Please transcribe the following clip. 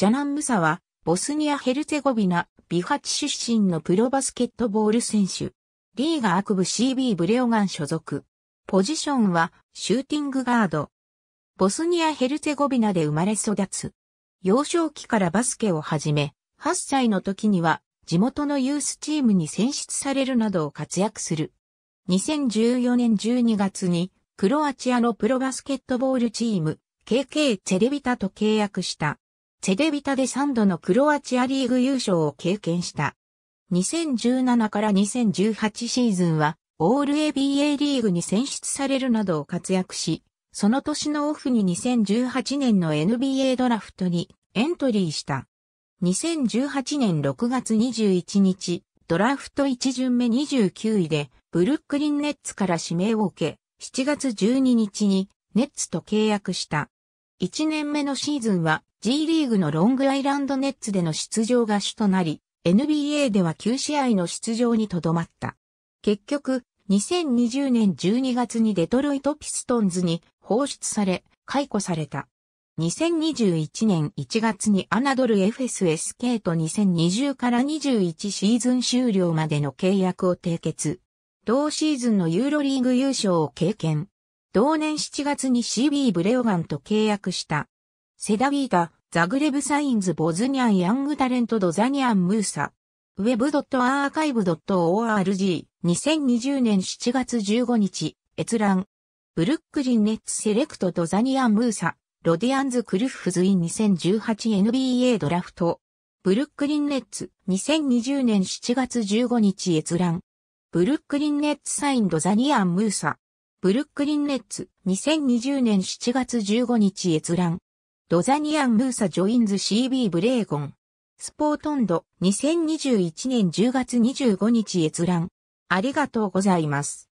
ジャナン・ムサは、ボスニア・ヘルツェゴビナ、ビハチ出身のプロバスケットボール選手。リーガアクブ CB ブレオガン所属。ポジションは、シューティングガード。ボスニア・ヘルツェゴビナで生まれ育つ。幼少期からバスケを始め、8歳の時には、地元のユースチームに選出されるなどを活躍する。2014年12月に、クロアチアのプロバスケットボールチーム、KK チェレビタと契約した。セデビタで3度のクロアチアリーグ優勝を経験した。2017から2018シーズンは、オール ABA リーグに選出されるなどを活躍し、その年のオフに2018年の NBA ドラフトにエントリーした。2018年6月21日、ドラフト1巡目29位で、ブルックリンネッツから指名を受け、7月12日にネッツと契約した。1年目のシーズンは G リーグのロングアイランドネッツでの出場が主となり、NBA では9試合の出場にとどまった。結局、2020年12月にデトロイト・ピストンズに放出され、解雇された。2021年1月にアナドル FSSK と2020から21シーズン終了までの契約を締結。同シーズンのユーロリーグ優勝を経験。同年7月に CB ブレオガンと契約した。セダビータ、ザグレブサインズボズニャンヤングタレントドザニャンムーサ。web.archive.org2020 年7月15日、閲覧。ブルックリンネッツセレクトドザニアン・ムーサ、ロディアンズ・クルッフズイン 2018NBA ドラフト。ブルックリンネッツ2020年7月15日閲覧。ブルックリンネッツサインドザニアン・ムーサ。ブルックリンネッツ、2020年7月15日閲覧。ロザニアン・ムーサ・ジョインズ CB ブレーゴン。スポートンド、2021年10月25日閲覧。ありがとうございます。